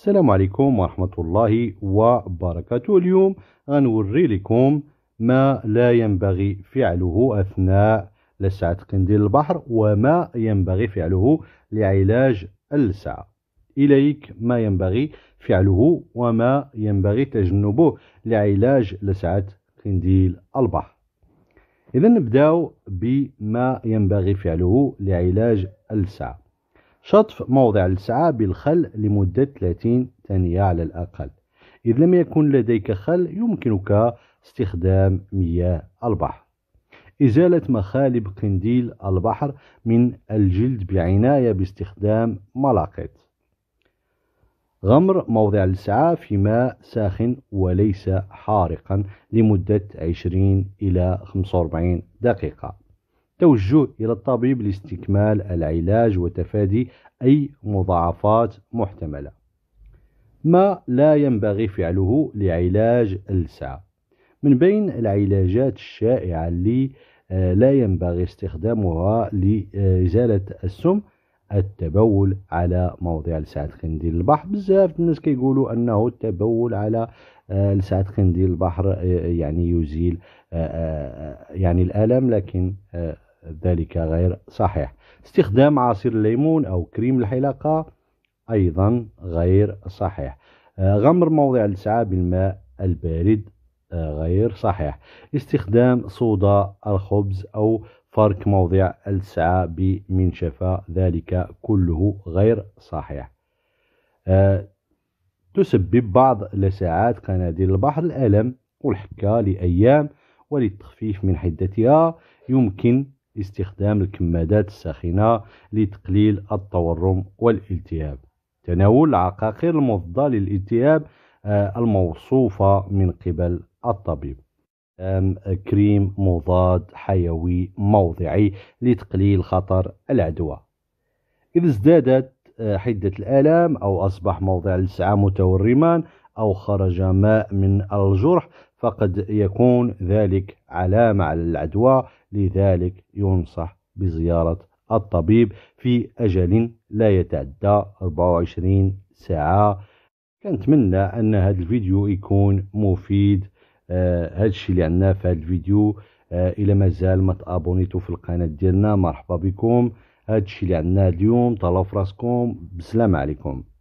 السلام عليكم ورحمة الله وبركاته اليوم غنوري لكم ما لا ينبغي فعله أثناء لسعة قنديل البحر وما ينبغي فعله لعلاج اللسعة إليك ما ينبغي فعله وما ينبغي تجنبه لعلاج لسعة قنديل البحر إذا نبدأ بما ينبغي فعله لعلاج اللسعة شطف موضع السعة بالخل لمدة 30 ثانية على الأقل إذا لم يكن لديك خل يمكنك استخدام مياه البحر إزالة مخالب قنديل البحر من الجلد بعناية باستخدام ملاقط غمر موضع السعة في ماء ساخن وليس حارقا لمدة 20 إلى 45 دقيقة توجه إلى الطبيب لاستكمال العلاج وتفادي أي مضاعفات محتملة ما لا ينبغي فعله لعلاج السعة من بين العلاجات الشائعة اللي آه، لا ينبغي استخدامها لإزالة السم التبول على موضع لسعة قنديل البحر بزاف الناس كيقولوا انه التبول على آه، لسعة قنديل البحر آه، يعني يزيل يعني الالم لكن ذلك غير صحيح استخدام عصير الليمون أو كريم الحلاقة أيضا غير صحيح آه، غمر موضع الإسعاف بالماء البارد آه، غير صحيح استخدام صودا الخبز أو فرك موضع الساعة بمنشفة ذلك كله غير صحيح آه، تسبب بعض لساعات قناديل البحر الألم والحكة لأيام وللتخفيف من حدتها يمكن استخدام الكمادات الساخنة لتقليل التورم والالتهاب تناول العقاقير المضادة للالتهاب آه، الموصوفة من قبل الطبيب كريم مضاد حيوي موضعي لتقليل خطر العدوى إذا ازدادت آه، حدة الآلام أو أصبح موضع الإسعام متورما أو خرج ماء من الجرح فقد يكون ذلك علامة على العدوى لذلك ينصح بزيارة الطبيب في أجل لا يتعدى 24 ساعة كنتمنى أن هذا الفيديو يكون مفيد آه هذا الشيء اللي عندنا في هذا الفيديو آه إلى مازال ما تابونيتو في القناة ديالنا مرحبا بكم هذا الشيء اللي عندنا اليوم طلعوا في راسكم بسلام عليكم